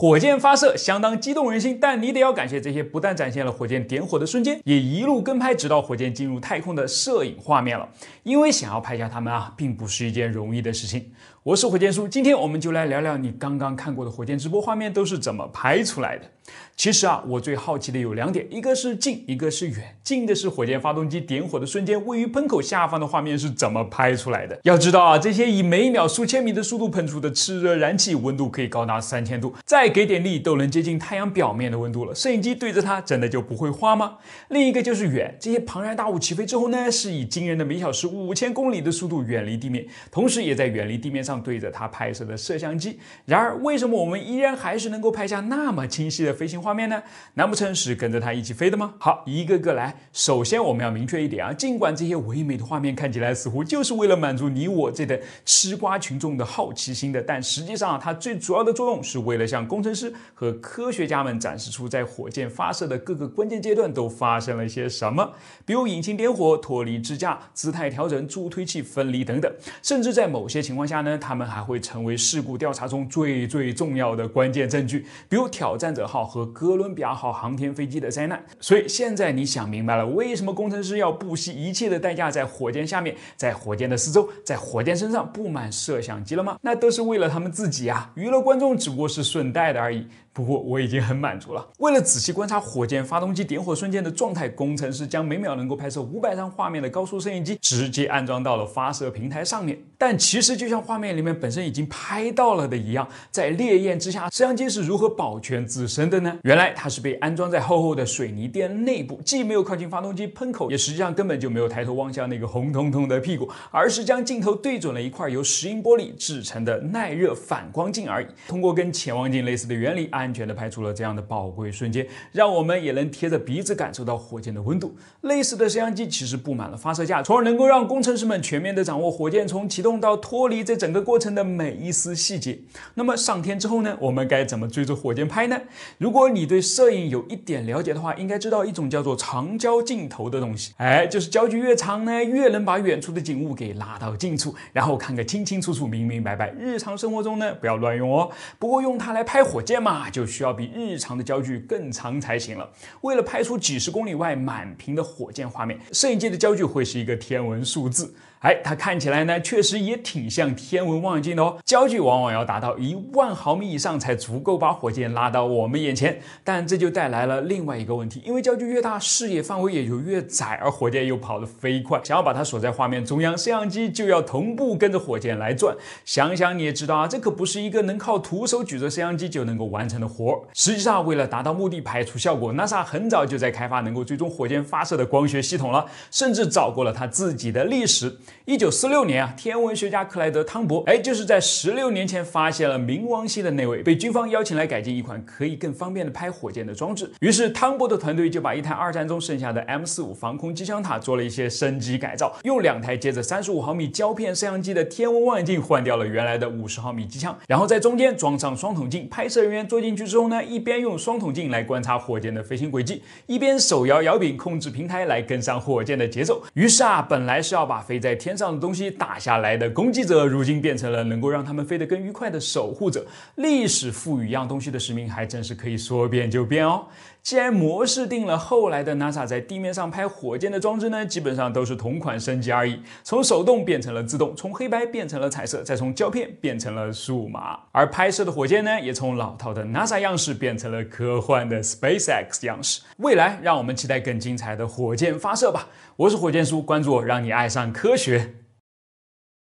火箭发射相当激动人心，但你得要感谢这些，不但展现了火箭点火的瞬间，也一路跟拍直到火箭进入太空的摄影画面了。因为想要拍下它们啊，并不是一件容易的事情。我是火箭叔，今天我们就来聊聊你刚刚看过的火箭直播画面都是怎么拍出来的。其实啊，我最好奇的有两点，一个是近，一个是远。近的是火箭发动机点火的瞬间，位于喷口下方的画面是怎么拍出来的？要知道啊，这些以每秒数千米的速度喷出的炽热燃气，温度可以高达三千度，再给点力都能接近太阳表面的温度了。摄影机对着它真的就不会花吗？另一个就是远，这些庞然大物起飞之后呢，是以惊人的每小时五千公里的速度远离地面，同时也在远离地面上。对着它拍摄的摄像机，然而为什么我们依然还是能够拍下那么清晰的飞行画面呢？难不成是跟着它一起飞的吗？好，一个个来。首先我们要明确一点啊，尽管这些唯美的画面看起来似乎就是为了满足你我这等吃瓜群众的好奇心的，但实际上它最主要的作用是为了向工程师和科学家们展示出在火箭发射的各个关键阶段都发生了些什么，比如引擎点火、脱离支架、姿态调整、助推器分离等等，甚至在某些情况下呢。他们还会成为事故调查中最最重要的关键证据，比如挑战者号和哥伦比亚号航天飞机的灾难。所以现在你想明白了，为什么工程师要不惜一切的代价在火箭下面、在火箭的四周、在火箭身上布满摄像机了吗？那都是为了他们自己啊！娱乐观众只不过是顺带的而已。不过我已经很满足了。为了仔细观察火箭发动机点火瞬间的状态，工程师将每秒能够拍摄五百张画面的高速摄影机直接安装到了发射平台上面。但其实就像画面里面本身已经拍到了的一样，在烈焰之下，摄像机是如何保全自身的呢？原来它是被安装在厚厚的水泥垫内部，既没有靠近发动机喷口，也实际上根本就没有抬头望向那个红彤彤的屁股，而是将镜头对准了一块由石英玻璃制成的耐热反光镜而已。通过跟潜望镜类似的原理，安。安全的拍出了这样的宝贵瞬间，让我们也能贴着鼻子感受到火箭的温度。类似的摄像机其实布满了发射架，从而能够让工程师们全面的掌握火箭从启动到脱离这整个过程的每一丝细节。那么上天之后呢？我们该怎么追着火箭拍呢？如果你对摄影有一点了解的话，应该知道一种叫做长焦镜头的东西。哎，就是焦距越长呢，越能把远处的景物给拉到近处，然后看个清清楚楚、明明白白。日常生活中呢，不要乱用哦。不过用它来拍火箭嘛，就。就需要比日常的焦距更长才行了。为了拍出几十公里外满屏的火箭画面，摄影机的焦距会是一个天文数字。哎，它看起来呢，确实也挺像天文望远镜的哦。焦距往往要达到一万毫米以上才足够把火箭拉到我们眼前。但这就带来了另外一个问题，因为焦距越大，视野范围也就越窄，而火箭又跑得飞快，想要把它锁在画面中央，摄像机就要同步跟着火箭来转。想想你也知道啊，这可不是一个能靠徒手举着摄像机就能够完成。的活实际上为了达到目的排除效果，NASA 很早就在开发能够追踪火箭发射的光学系统了，甚至找过了他自己的历史。一九四六年啊，天文学家克莱德汤博，哎，就是在十六年前发现了冥王星的那位，被军方邀请来改进一款可以更方便的拍火箭的装置。于是汤博的团队就把一台二战中剩下的 M 四五防空机枪塔做了一些升级改造，用两台接着三十五毫米胶片摄像机的天文望远镜换掉了原来的五十毫米机枪，然后在中间装上双筒镜，拍摄人员坐进。进去之后呢，一边用双筒镜来观察火箭的飞行轨迹，一边手摇摇柄控制平台来跟上火箭的节奏。于是啊，本来是要把飞在天上的东西打下来的攻击者，如今变成了能够让他们飞得更愉快的守护者。历史赋予一样东西的使命，还真是可以说变就变哦。既然模式定了，后来的 NASA 在地面上拍火箭的装置呢，基本上都是同款升级而已，从手动变成了自动，从黑白变成了彩色，再从胶片变成了数码。而拍摄的火箭呢，也从老套的那 NASA 样式变成了科幻的 SpaceX 样式，未来让我们期待更精彩的火箭发射吧！我是火箭叔，关注我，让你爱上科学。